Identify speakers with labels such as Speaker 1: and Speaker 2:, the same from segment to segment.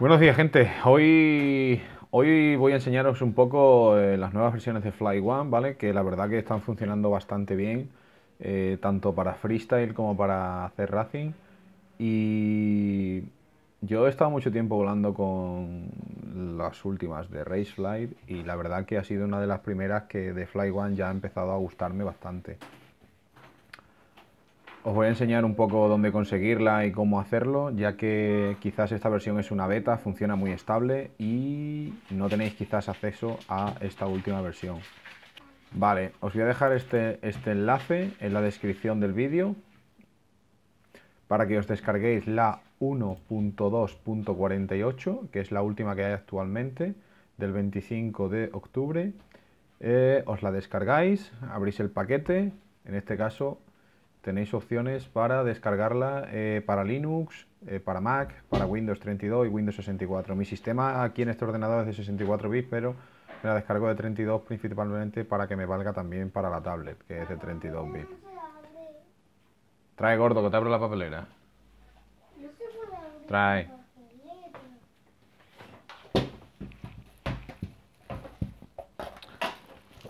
Speaker 1: Buenos días gente, hoy, hoy voy a enseñaros un poco eh, las nuevas versiones de Fly One, ¿vale? que la verdad que están funcionando bastante bien, eh, tanto para freestyle como para hacer racing. Y yo he estado mucho tiempo volando con las últimas de Race Flight y la verdad que ha sido una de las primeras que de Fly One ya ha empezado a gustarme bastante. Os voy a enseñar un poco dónde conseguirla y cómo hacerlo, ya que quizás esta versión es una beta, funciona muy estable y no tenéis quizás acceso a esta última versión. Vale, os voy a dejar este, este enlace en la descripción del vídeo para que os descarguéis la 1.2.48, que es la última que hay actualmente, del 25 de octubre. Eh, os la descargáis, abrís el paquete, en este caso tenéis opciones para descargarla eh, para Linux, eh, para Mac, para Windows 32 y Windows 64. Mi sistema aquí en este ordenador es de 64 bits, pero me la descargo de 32 principalmente para que me valga también para la tablet, que es de 32 bits. Trae gordo, que te abro la papelera. Trae.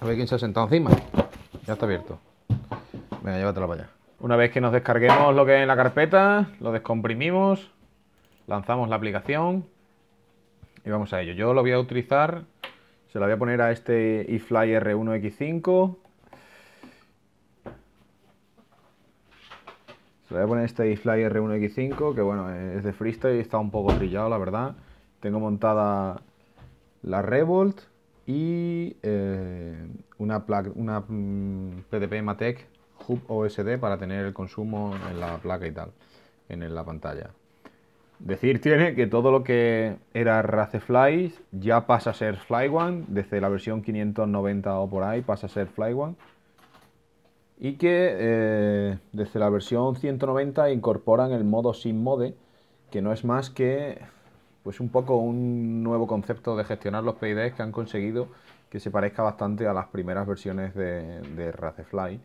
Speaker 1: A ver quién se ha sentado encima. Ya está abierto. Venga, llévatela para allá. Una vez que nos descarguemos lo que es en la carpeta, lo descomprimimos, lanzamos la aplicación y vamos a ello. Yo lo voy a utilizar, se lo voy a poner a este eFly R1X5. Se lo voy a poner este eFly R1X5, que bueno, es de freestyle y está un poco trillado, la verdad. Tengo montada la Revolt y eh, una, una PDP mm, Matec hub OSD para tener el consumo en la placa y tal, en la pantalla. Decir tiene que todo lo que era Fly ya pasa a ser fly One desde la versión 590 o por ahí pasa a ser fly One Y que eh, desde la versión 190 incorporan el modo sin mode, que no es más que pues un poco un nuevo concepto de gestionar los PIDs que han conseguido que se parezca bastante a las primeras versiones de, de Fly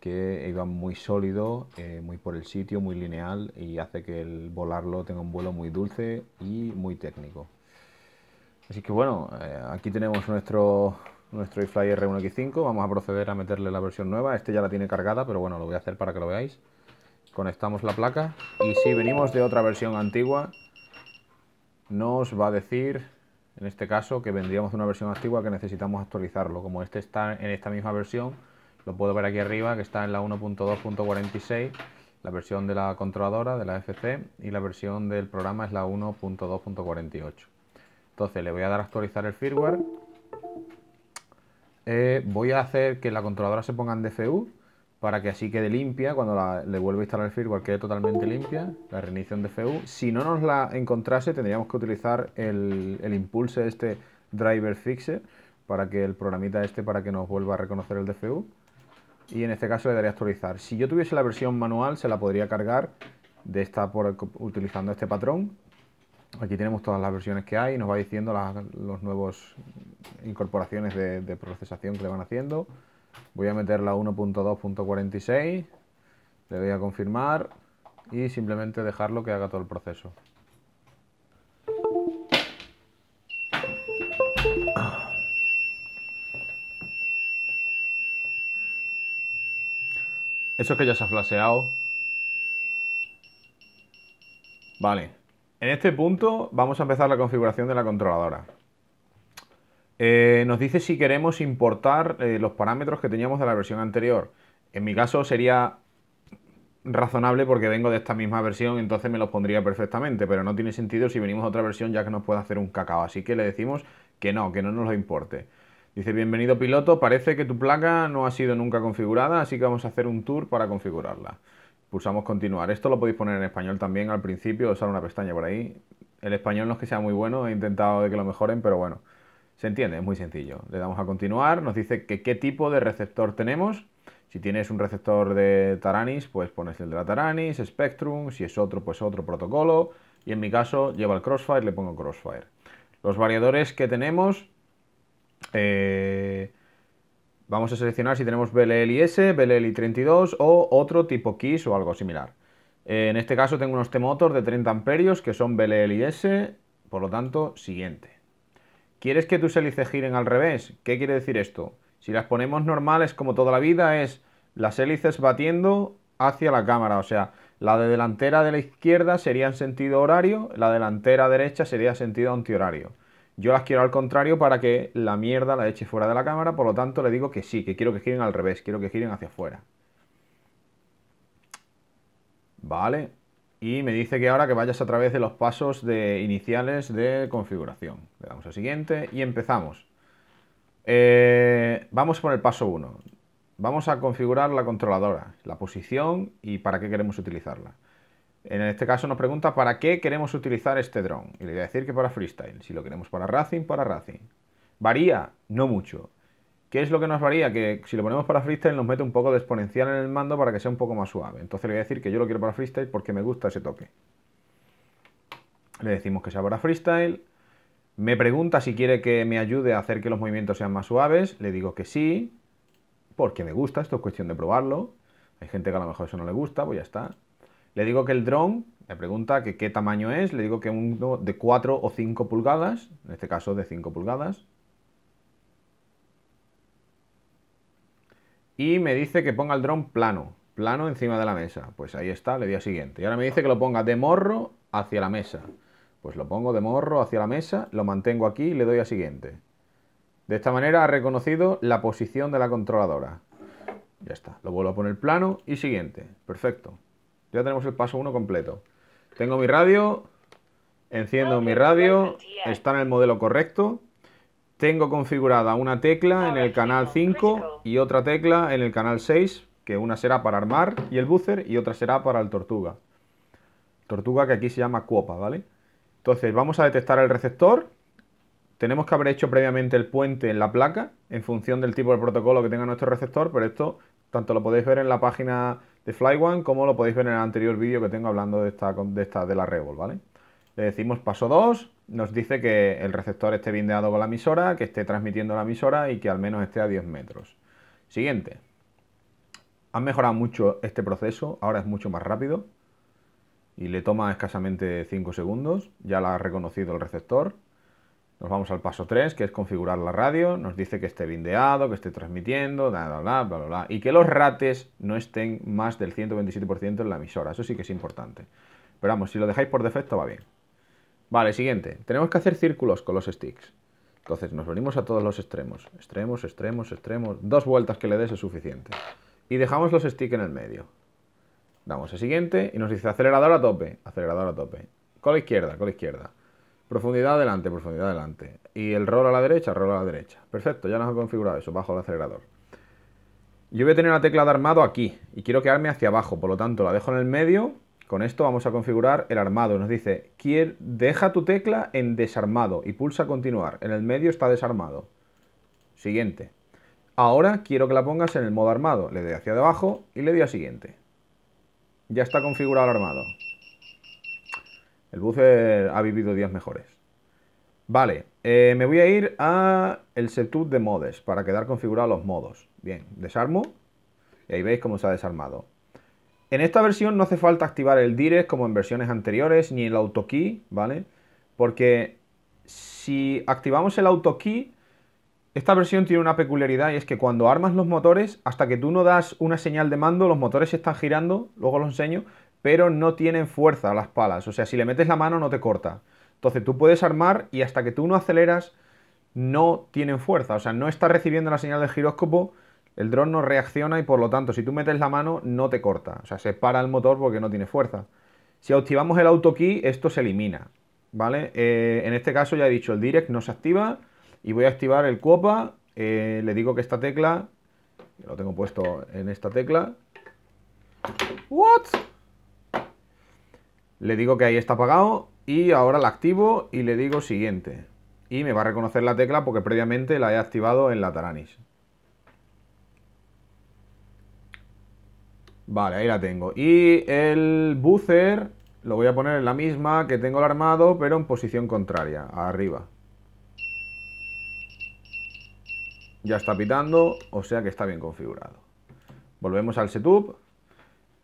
Speaker 1: que iba muy sólido, eh, muy por el sitio, muy lineal y hace que el volarlo tenga un vuelo muy dulce y muy técnico. Así que bueno, eh, aquí tenemos nuestro nuestro iFly R1X5, vamos a proceder a meterle la versión nueva, este ya la tiene cargada, pero bueno, lo voy a hacer para que lo veáis. Conectamos la placa y si venimos de otra versión antigua, nos va a decir, en este caso, que vendríamos de una versión antigua que necesitamos actualizarlo. Como este está en esta misma versión, lo puedo ver aquí arriba que está en la 1.2.46, la versión de la controladora de la FC y la versión del programa es la 1.2.48. Entonces le voy a dar a actualizar el firmware. Eh, voy a hacer que la controladora se ponga en DFU para que así quede limpia. Cuando le vuelva a instalar el firmware quede totalmente limpia. La reinición DFU. Si no nos la encontrase tendríamos que utilizar el, impulse de este driver fixer para que el programita este para que nos vuelva a reconocer el DFU y en este caso le daría actualizar. Si yo tuviese la versión manual se la podría cargar de esta por, utilizando este patrón. Aquí tenemos todas las versiones que hay, nos va diciendo las los nuevos incorporaciones de, de, procesación que le van haciendo. Voy a meter la 1.2.46, le doy a confirmar y simplemente dejarlo que haga todo el proceso. Eso que ya se ha flaseado. Vale. En este punto vamos a empezar la configuración de la controladora. Eh, nos dice si queremos importar eh, los parámetros que teníamos de la versión anterior. En mi caso sería razonable porque vengo de esta misma versión, entonces me los pondría perfectamente, pero no tiene sentido si venimos a otra versión ya que nos puede hacer un cacao. Así que le decimos que no, que no nos lo importe. Dice, bienvenido piloto, parece que tu placa no ha sido nunca configurada, así que vamos a hacer un tour para configurarla. Pulsamos continuar. Esto lo podéis poner en español también al principio, usar una pestaña por ahí. El español no es que sea muy bueno, he intentado de que lo mejoren, pero bueno, se entiende, es muy sencillo. Le damos a continuar, nos dice que qué tipo de receptor tenemos. Si tienes un receptor de Taranis, pues pones el de la Taranis, Spectrum, si es otro, pues otro protocolo. Y en mi caso lleva el Crossfire, le pongo Crossfire. Los variadores que tenemos eh, vamos a seleccionar si tenemos BLL 32 o otro tipo KISS o algo similar. Eh, en este caso tengo unos t motors de 30 amperios que son BLL por lo tanto, siguiente. ¿Quieres que tus hélices giren al revés? ¿Qué quiere decir esto? Si las ponemos normales como toda la vida es las hélices batiendo hacia la cámara, o sea, la de delantera de la izquierda sería en sentido horario, la delantera derecha sería sentido antihorario. Yo las quiero al contrario para que la mierda la eche fuera de la cámara, por lo tanto le digo que sí, que quiero que giren al revés, quiero que giren hacia afuera. Vale. Y me dice que ahora que vayas a través de los pasos de iniciales de configuración. Le damos a siguiente y empezamos. Eh, vamos con el paso 1. Vamos a configurar la controladora, la posición y para qué queremos utilizarla. En este caso nos pregunta para qué queremos utilizar este drone. Y le voy a decir que para freestyle. Si lo queremos para Racing, para Racing. ¿Varía? No mucho. ¿Qué es lo que nos varía? Que si lo ponemos para freestyle nos mete un poco de exponencial en el mando para que sea un poco más suave. Entonces le voy a decir que yo lo quiero para freestyle porque me gusta ese toque. Le decimos que sea para freestyle. Me pregunta si quiere que me ayude a hacer que los movimientos sean más suaves. Le digo que sí, porque me gusta. Esto es cuestión de probarlo. Hay gente que a lo mejor eso no le gusta, pues ya está. Le digo que el dron, me pregunta que qué tamaño es, le digo que uno de 4 o 5 pulgadas, en este caso de 5 pulgadas. Y me dice que ponga el dron plano, plano encima de la mesa. Pues ahí está, le doy a siguiente. Y ahora me dice que lo ponga de morro hacia la mesa. Pues lo pongo de morro hacia la mesa, lo mantengo aquí y le doy a siguiente. De esta manera ha reconocido la posición de la controladora. Ya está, lo vuelvo a poner plano y siguiente. Perfecto. Ya tenemos el paso 1 completo. Tengo mi radio, enciendo mi radio, está en el modelo correcto. Tengo configurada una tecla en el canal 5 y otra tecla en el canal 6, que una será para armar y el buzzer y otra será para el tortuga. Tortuga que aquí se llama cuopa, ¿vale? Entonces vamos a detectar el receptor. Tenemos que haber hecho previamente el puente en la placa en función del tipo de protocolo que tenga nuestro receptor, pero esto tanto lo podéis ver en la página de Fly One, como lo podéis ver en el anterior vídeo que tengo hablando de esta, de de la Revol, ¿vale? Le decimos paso 2, nos dice que el receptor esté bindeado con la emisora, que esté transmitiendo la emisora y que al menos esté a 10 metros. Siguiente. Han mejorado mucho este proceso, ahora es mucho más rápido y le toma escasamente 5 segundos, ya la ha reconocido el receptor. Nos vamos al paso 3, que es configurar la radio. Nos dice que esté bindeado, que esté transmitiendo, bla, bla, bla, bla, bla. Y que los rates no estén más del 127% en la emisora. Eso sí que es importante. Pero vamos, si lo dejáis por defecto va bien. Vale, siguiente. Tenemos que hacer círculos con los sticks. Entonces nos venimos a todos los extremos. Extremos, extremos, extremos. Dos vueltas que le des es suficiente. Y dejamos los sticks en el medio. Damos el siguiente y nos dice acelerador a tope. Acelerador a tope. Con la izquierda, con la izquierda. Profundidad adelante, profundidad adelante. Y el rol a la derecha, rol a la derecha. Perfecto, ya nos ha configurado eso, bajo el acelerador. Yo voy a tener la tecla de armado aquí y quiero quedarme hacia abajo, por lo tanto la dejo en el medio. Con esto vamos a configurar el armado. Nos dice, deja tu tecla en desarmado y pulsa continuar. En el medio está desarmado. Siguiente. Ahora quiero que la pongas en el modo armado. Le doy hacia abajo y le doy a siguiente. Ya está configurado el armado. El buffer ha vivido días mejores. Vale, eh, me voy a ir a el de modes para quedar configurados los modos. Bien, desarmo y ahí veis cómo se ha desarmado. En esta versión no hace falta activar el Direct como en versiones anteriores ni el key, ¿vale? Porque si activamos el auto-key, esta versión tiene una peculiaridad y es que cuando armas los motores, hasta que tú no das una señal de mando, los motores se están girando, luego los enseño, pero no tienen fuerza las palas. O sea, si le metes la mano no te corta. Entonces tú puedes armar y hasta que tú no aceleras no tienen fuerza. O sea, no está recibiendo la señal del giróscopo, el dron no reacciona y por lo tanto si tú metes la mano no te corta. O sea, se para el motor porque no tiene fuerza. Si activamos el auto key, esto se elimina. ¿Vale? Eh, en este caso ya he dicho, el direct no se activa y voy a activar el copa. Eh, le digo que esta tecla, lo tengo puesto en esta tecla. ¿What? Le digo que ahí está apagado y ahora la activo y le digo siguiente. Y me va a reconocer la tecla porque previamente la he activado en la Taranis. Vale, ahí la tengo. Y el buzzer lo voy a poner en la misma que tengo el armado, pero en posición contraria, arriba. Ya está pitando, o sea que está bien configurado. Volvemos al setup.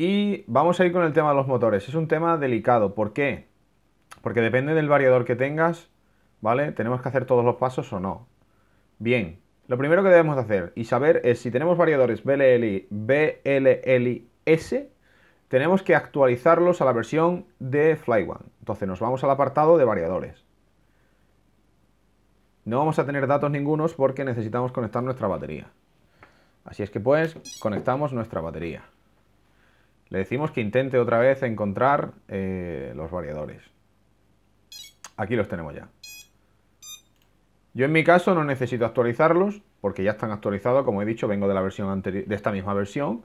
Speaker 1: Y vamos a ir con el tema de los motores. Es un tema delicado. ¿Por qué? Porque depende del variador que tengas, ¿vale? Tenemos que hacer todos los pasos o no. Bien, lo primero que debemos hacer y saber es si tenemos variadores BLLI-S, tenemos que actualizarlos a la versión de FlyOne. Entonces nos vamos al apartado de variadores. No vamos a tener datos ningunos porque necesitamos conectar nuestra batería. Así es que pues conectamos nuestra batería. Le decimos que intente otra vez encontrar eh, los variadores. Aquí los tenemos ya. Yo en mi caso no necesito actualizarlos porque ya están actualizados, como he dicho, vengo de la versión anterior, de esta misma versión.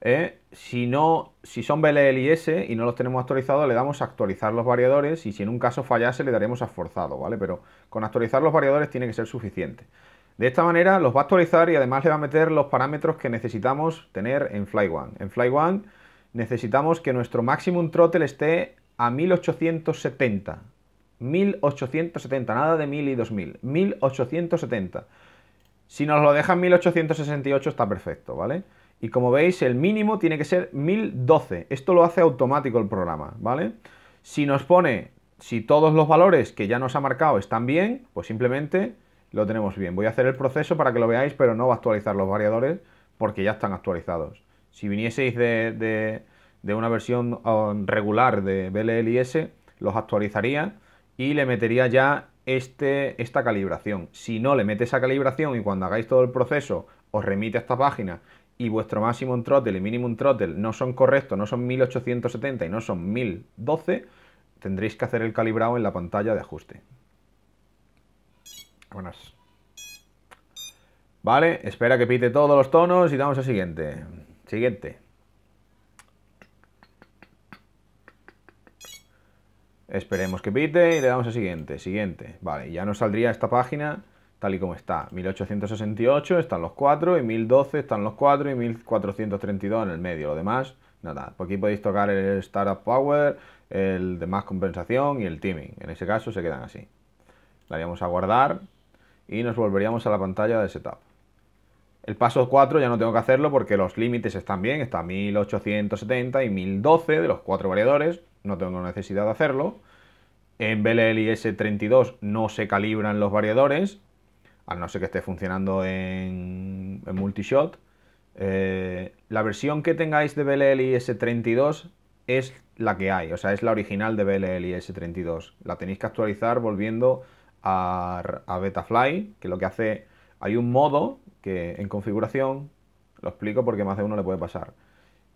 Speaker 1: Eh. si, no, si son BLL y S y no los tenemos actualizados, le damos a actualizar los variadores y si en un caso fallase le daremos a forzado, ¿vale? Pero con actualizar los variadores tiene que ser suficiente. De esta manera los va a actualizar y además le va a meter los parámetros que necesitamos tener en FlyOne. En FlyOne necesitamos que nuestro máximo throttle esté a 1870. 1870, nada de 1000 y 2000. 1870. Si nos lo dejan 1868 está perfecto, ¿vale? Y como veis, el mínimo tiene que ser 1012. Esto lo hace automático el programa, ¿vale? Si nos pone, si todos los valores que ya nos ha marcado están bien, pues simplemente lo tenemos bien. Voy a hacer el proceso para que lo veáis, pero no va a actualizar los variadores porque ya están actualizados. Si vinieseis de, una versión regular de BLLIS, los actualizaría y le metería ya este, esta calibración. Si no le mete esa calibración y cuando hagáis todo el proceso os remite a esta página y vuestro máximo y mínimo trottle no son correctos, no son 1870 y no son 1012, tendréis que hacer el calibrado en la pantalla de ajuste. Buenas. Vale, espera que pite todos los tonos y damos al siguiente. Siguiente. Esperemos que pite y le damos a siguiente, siguiente. Vale, ya nos saldría esta página tal y como está. 1868 están los 4 y 1012 están los 4 y 1432 en el medio. Lo demás, nada. aquí podéis tocar el Startup Power, el de más compensación y el Teaming. En ese caso se quedan así. La haríamos a guardar y nos volveríamos a la pantalla de Setup. El paso 4 ya no tengo que hacerlo porque los límites están bien, está 1870 y 1012 de los cuatro variadores, no tengo necesidad de hacerlo. En BLL y 32 no se calibran los variadores, a no ser que esté funcionando en, en multishot. Eh, la versión que tengáis de BLL y 32 es la que hay, o sea, es la original de BLL y S32. La tenéis que actualizar volviendo a, a Betafly, que lo que hace, hay un modo que en configuración, lo explico porque más de uno le puede pasar,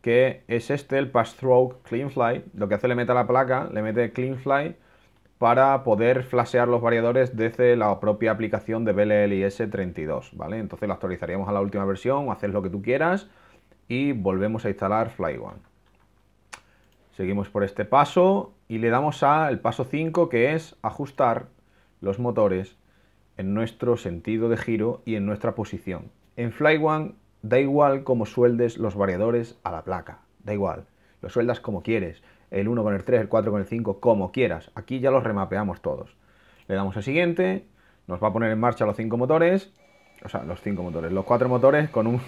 Speaker 1: que es este, el Pass through Clean Fly, lo que hace le mete a la placa, le mete Clean Fly para poder flashear los variadores desde la propia aplicación de BLLIS 32, ¿vale? Entonces lo actualizaríamos a la última versión, haces lo que tú quieras y volvemos a instalar FlyOne. Seguimos por este paso y le damos al paso 5 que es ajustar los motores en nuestro sentido de giro y en nuestra posición. En Fly One da igual como sueldes los variadores a la placa, da igual, los sueldas como quieres, el 1 con el 3, el 4 con el 5, como quieras. Aquí ya los remapeamos todos. Le damos a siguiente, nos va a poner en marcha los 5 motores, o sea, los 5 motores, los 4 motores con un,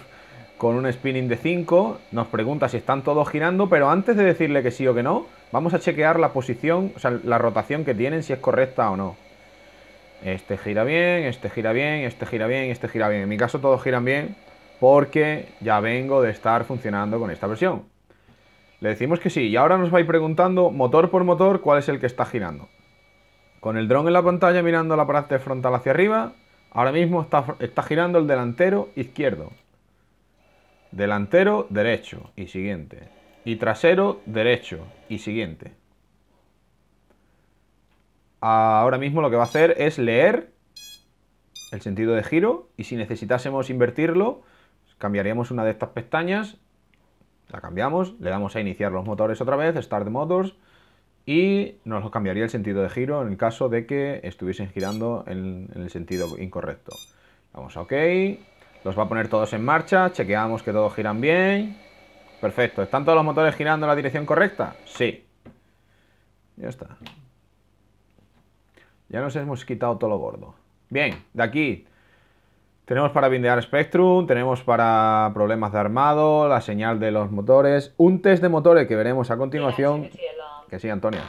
Speaker 1: con un spinning de 5, nos pregunta si están todos girando, pero antes de decirle que sí o que no, vamos a chequear la posición, o sea, la rotación que tienen, si es correcta o no. Este gira bien, este gira bien, este gira bien, este gira bien. En mi caso todos giran bien porque ya vengo de estar funcionando con esta versión. Le decimos que sí y ahora nos vais preguntando motor por motor cuál es el que está girando. Con el dron en la pantalla mirando la parte frontal hacia arriba, ahora mismo está, está girando el delantero izquierdo. Delantero derecho y siguiente. Y trasero derecho y siguiente ahora mismo lo que va a hacer es leer el sentido de giro y si necesitásemos invertirlo, cambiaríamos una de estas pestañas, la cambiamos, le damos a iniciar los motores otra vez, Start Motors, y nos cambiaría el sentido de giro en el caso de que estuviesen girando en, en el sentido incorrecto. Vamos a OK, los va a poner todos en marcha, chequeamos que todos giran bien. Perfecto, ¿están todos los motores girando en la dirección correcta? Sí. Ya está. Ya nos hemos quitado todo lo gordo. Bien, de aquí tenemos para bindear Spectrum, tenemos para problemas de armado, la señal de los motores, un test de motores que veremos a continuación. Que sí, Antonio.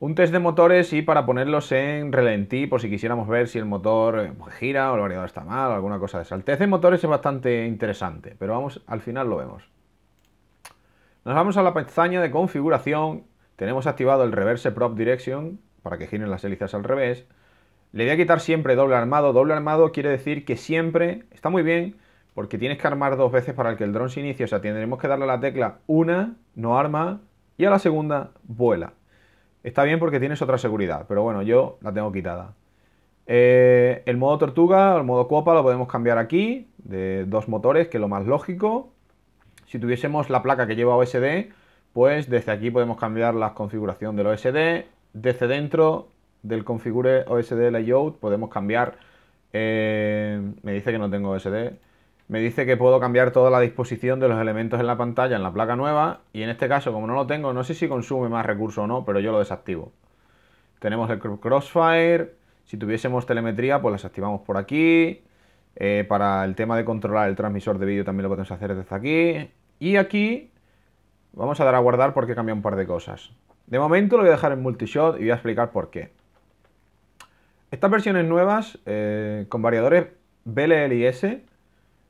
Speaker 1: Un test de motores y para ponerlos en relentí por si quisiéramos ver si el motor eh, pues, gira o el variador está mal o alguna cosa de esa. El test de motores es bastante interesante, pero vamos, al final lo vemos. Nos vamos a la pestaña de configuración. Tenemos activado el Reverse Prop Direction, para que giren las hélices al revés. Le voy a quitar siempre doble armado. Doble armado quiere decir que siempre, está muy bien, porque tienes que armar dos veces para que el drone se inicie. O sea, tendremos que darle a la tecla una, no arma, y a la segunda, vuela. Está bien porque tienes otra seguridad, pero bueno, yo la tengo quitada. Eh, el modo tortuga, el modo copa, lo podemos cambiar aquí, de dos motores, que es lo más lógico. Si tuviésemos la placa que lleva OSD, pues desde aquí podemos cambiar la configuración del OSD, desde dentro del configure OSD layout podemos cambiar. Eh, me dice que no tengo OSD. Me dice que puedo cambiar toda la disposición de los elementos en la pantalla en la placa nueva. Y en este caso, como no lo tengo, no sé si consume más recursos o no, pero yo lo desactivo. Tenemos el crossfire. Si tuviésemos telemetría, pues las activamos por aquí. Eh, para el tema de controlar el transmisor de vídeo también lo podemos hacer desde aquí. Y aquí vamos a dar a guardar porque cambia un par de cosas. De momento lo voy a dejar en multishot y voy a explicar por qué. Estas versiones nuevas eh, con variadores BLL y S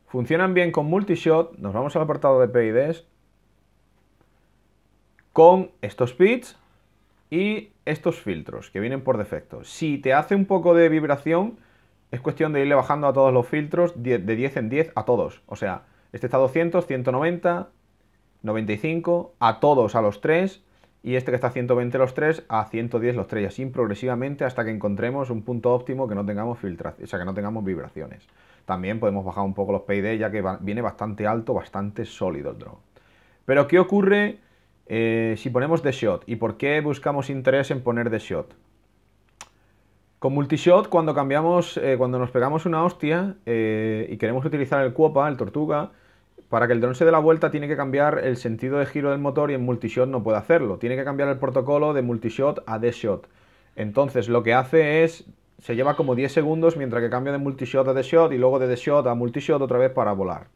Speaker 1: funcionan bien con multishot. Nos vamos al apartado de PIDs con estos bits y estos filtros que vienen por defecto. Si te hace un poco de vibración, es cuestión de irle bajando a todos los filtros de 10 en 10 a todos. O sea, este está 200, 190, 95, a todos, a los 3 y este que está a 120 los 3, a 110 los 3, y así progresivamente hasta que encontremos un punto óptimo que no tengamos filtración, o sea, que no tengamos vibraciones. También podemos bajar un poco los PID ya que viene bastante alto, bastante sólido el drone. Pero ¿qué ocurre eh, si ponemos de shot? ¿Y por qué buscamos interés en poner de shot? Con multishot, cuando cambiamos, eh, cuando nos pegamos una hostia eh, y queremos utilizar el cuopa, el tortuga, para que el dron se dé la vuelta tiene que cambiar el sentido de giro del motor y en multishot no puede hacerlo. Tiene que cambiar el protocolo de multishot a de shot Entonces lo que hace es, se lleva como 10 segundos mientras que cambia de multishot a de shot y luego de de shot a multishot otra vez para volar.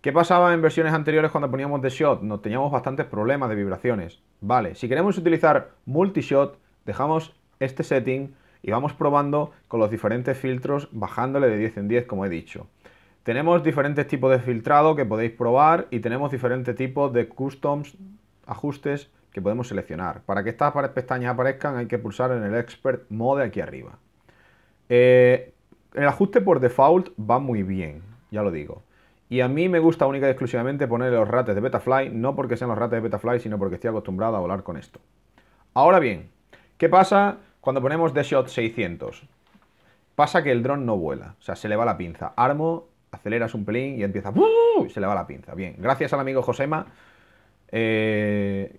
Speaker 1: ¿Qué pasaba en versiones anteriores cuando poníamos de shot Nos teníamos bastantes problemas de vibraciones. Vale, si queremos utilizar multishot, dejamos este setting y vamos probando con los diferentes filtros bajándole de 10 en 10 como he dicho. Tenemos diferentes tipos de filtrado que podéis probar y tenemos diferentes tipos de customs, ajustes que podemos seleccionar. Para que estas pestañas aparezcan hay que pulsar en el Expert Mode aquí arriba. Eh, el ajuste por default va muy bien, ya lo digo. Y a mí me gusta única y exclusivamente poner los rates de Betafly, no porque sean los rates de Betafly, sino porque estoy acostumbrado a volar con esto. Ahora bien, ¿qué pasa cuando ponemos The Shot 600? Pasa que el dron no vuela, o sea, se le va la pinza. Armo aceleras un pelín y empieza ¡uh! y se le va la pinza. Bien, gracias al amigo Josema, eh,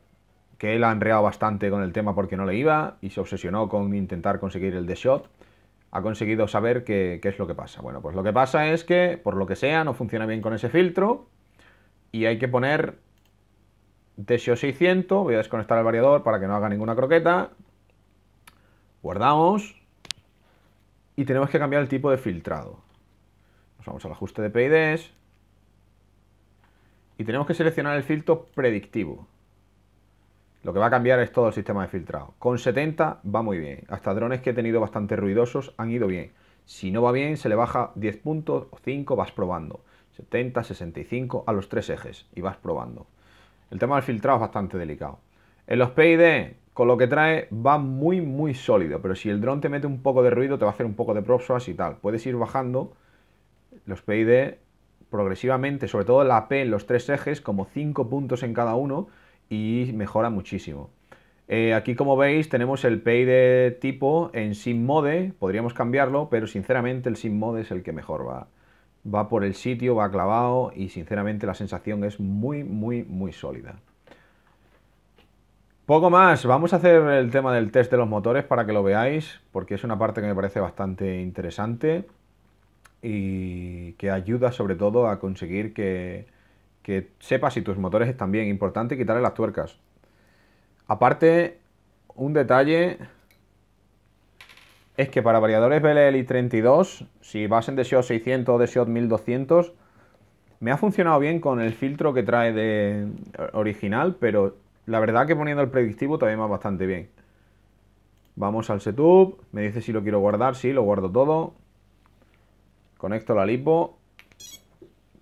Speaker 1: que él ha enreado bastante con el tema porque no le iba y se obsesionó con intentar conseguir el de shot. Ha conseguido saber qué, es lo que pasa. Bueno, pues lo que pasa es que, por lo que sea, no funciona bien con ese filtro y hay que poner DSO 600. Voy a desconectar el variador para que no haga ninguna croqueta. Guardamos. Y tenemos que cambiar el tipo de filtrado vamos al ajuste de PIDs. Y tenemos que seleccionar el filtro predictivo. Lo que va a cambiar es todo el sistema de filtrado. Con 70 va muy bien. Hasta drones que he tenido bastante ruidosos han ido bien. Si no va bien, se le baja 10 puntos o 5, vas probando. 70, 65 a los tres ejes y vas probando. El tema del filtrado es bastante delicado. En los PID, con lo que trae, va muy, muy sólido. Pero si el dron te mete un poco de ruido, te va a hacer un poco de props y tal. Puedes ir bajando los PID progresivamente, sobre todo la P en los tres ejes, como 5 puntos en cada uno y mejora muchísimo. Eh, aquí como veis tenemos el PID tipo en mode, podríamos cambiarlo, pero sinceramente el mode es el que mejor va. Va por el sitio, va clavado y sinceramente la sensación es muy, muy, muy sólida. Poco más, vamos a hacer el tema del test de los motores para que lo veáis, porque es una parte que me parece bastante interesante y que ayuda sobre todo a conseguir que, sepas si tus motores están bien. Importante quitarle las tuercas. Aparte, un detalle es que para variadores BLL 32, si vas en DSO 600 o DSO 1200, me ha funcionado bien con el filtro que trae de original, pero la verdad que poniendo el predictivo también va bastante bien. Vamos al setup, me dice si lo quiero guardar, sí, lo guardo todo. Conecto la lipo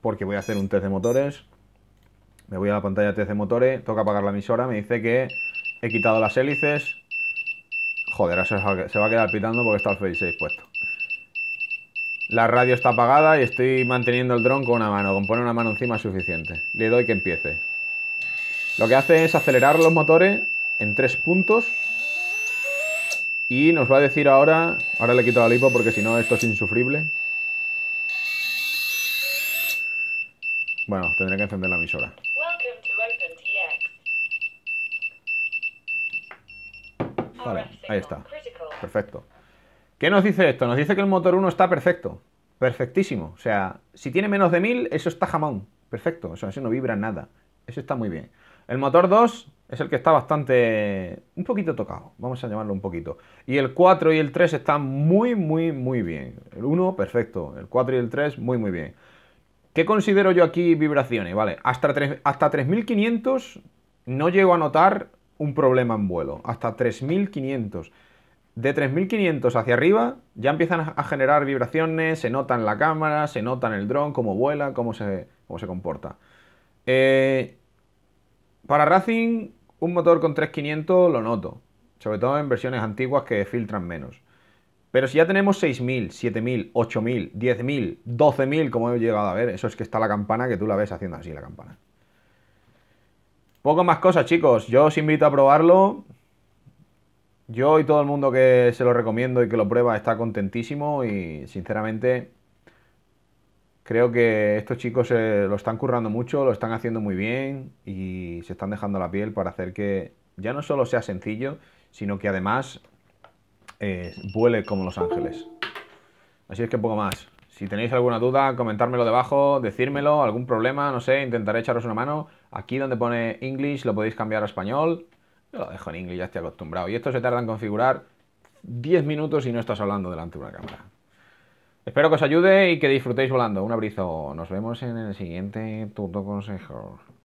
Speaker 1: porque voy a hacer un test de motores. Me voy a la pantalla de test de motores, toca apagar la emisora, me dice que he quitado las hélices. Joder, se va a quedar pitando porque está el Face puesto. La radio está apagada y estoy manteniendo el dron con una mano, con poner una mano encima es suficiente. Le doy que empiece. Lo que hace es acelerar los motores en tres puntos y nos va a decir ahora, ahora le quito la lipo porque si no esto es insufrible. Bueno, tendré que encender la emisora. Vale, ahí está. Perfecto. ¿Qué nos dice esto? Nos dice que el motor 1 está perfecto. Perfectísimo. O sea, si tiene menos de 1000, eso está jamón. Perfecto. sea, eso no vibra nada. Eso está muy bien. El motor 2 es el que está bastante... un poquito tocado, vamos a llamarlo un poquito. Y el 4 y el 3 están muy, muy, muy bien. El 1, perfecto. El 4 y el 3, muy, muy bien. ¿Qué considero yo aquí vibraciones? Vale, hasta, hasta 3500 no llego a notar un problema en vuelo. Hasta 3500. De 3500 hacia arriba ya empiezan a generar vibraciones, se nota en la cámara, se nota en el dron, cómo vuela, cómo se, cómo se comporta. Eh, para Racing, un motor con 3500 lo noto, sobre todo en versiones antiguas que filtran menos. Pero si ya tenemos 6.000, 7.000, 8.000, 10.000, 12.000, como he llegado a ver, eso es que está la campana que tú la ves haciendo así la campana. Poco más cosas, chicos. Yo os invito a probarlo. Yo y todo el mundo que se lo recomiendo y que lo prueba está contentísimo y sinceramente creo que estos chicos lo están currando mucho, lo están haciendo muy bien y se están dejando la piel para hacer que ya no solo sea sencillo, sino que además eh, vuele como Los Ángeles. Así es que poco más. Si tenéis alguna duda, comentármelo debajo, decírmelo, algún problema, no sé, intentaré echaros una mano. Aquí donde pone English lo podéis cambiar a español. lo dejo en inglés, ya estoy acostumbrado. Y esto se tarda en configurar 10 minutos y no estás hablando delante de una cámara. Espero que os ayude y que disfrutéis volando. Un abrazo. Nos vemos en el siguiente Tuto Consejo.